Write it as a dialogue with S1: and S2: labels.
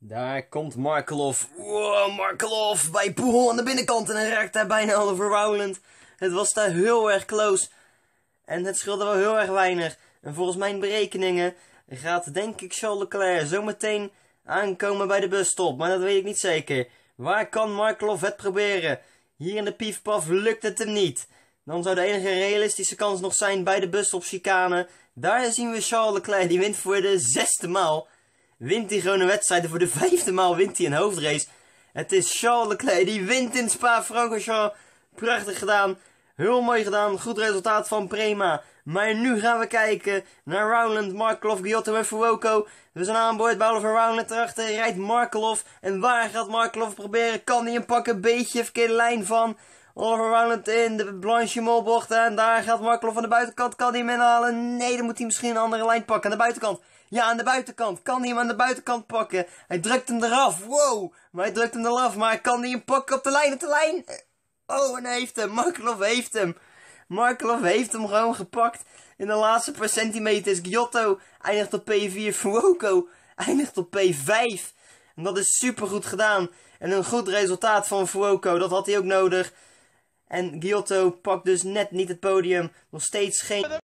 S1: Daar komt Markelof. Wow, Markelov bij Poel aan de binnenkant. En dan raakt hij bijna al Rowland. Het was daar heel erg close. En het scheelde wel heel erg weinig. En volgens mijn berekeningen gaat denk ik Charles Leclerc zometeen aankomen bij de busstop. Maar dat weet ik niet zeker. Waar kan Markelov het proberen? Hier in de piefpaf lukt het hem niet. Dan zou de enige realistische kans nog zijn bij de busstop chicane. Daar zien we Charles Leclerc. Die wint voor de zesde maal. Wint hij gewoon een wedstrijd en voor de vijfde maal wint hij een hoofdrace. Het is Charles Leclerc, die wint in Spa-Francorchamps. Prachtig gedaan, heel mooi gedaan, goed resultaat van Prema. Maar nu gaan we kijken naar Rowland, Marklov, Giotto en Fuoco. We zijn aan boord, Bowler van Rowland erachter, rijdt Markelov. En waar gaat Markelov proberen? Kan hij hem pakken? Beetje verkeerde lijn van. Oliver Round in, de Blanchimolbocht. En daar gaat Marklov aan de buitenkant. Kan hij hem inhalen? Nee, dan moet hij misschien een andere lijn pakken. Aan de buitenkant. Ja, aan de buitenkant. Kan hij hem aan de buitenkant pakken? Hij drukt hem eraf. Wow. Maar hij drukt hem eraf. Maar kan hij hem pakken op de lijn? Op de lijn. Oh, en hij heeft hem. Marklof heeft hem. Marklov heeft hem gewoon gepakt. In de laatste paar centimeters. Giotto eindigt op P4. Fuoco eindigt op P5. En dat is super goed gedaan. En een goed resultaat van Fuoco. Dat had hij ook nodig. En Giotto pakt dus net niet het podium. Nog steeds geen...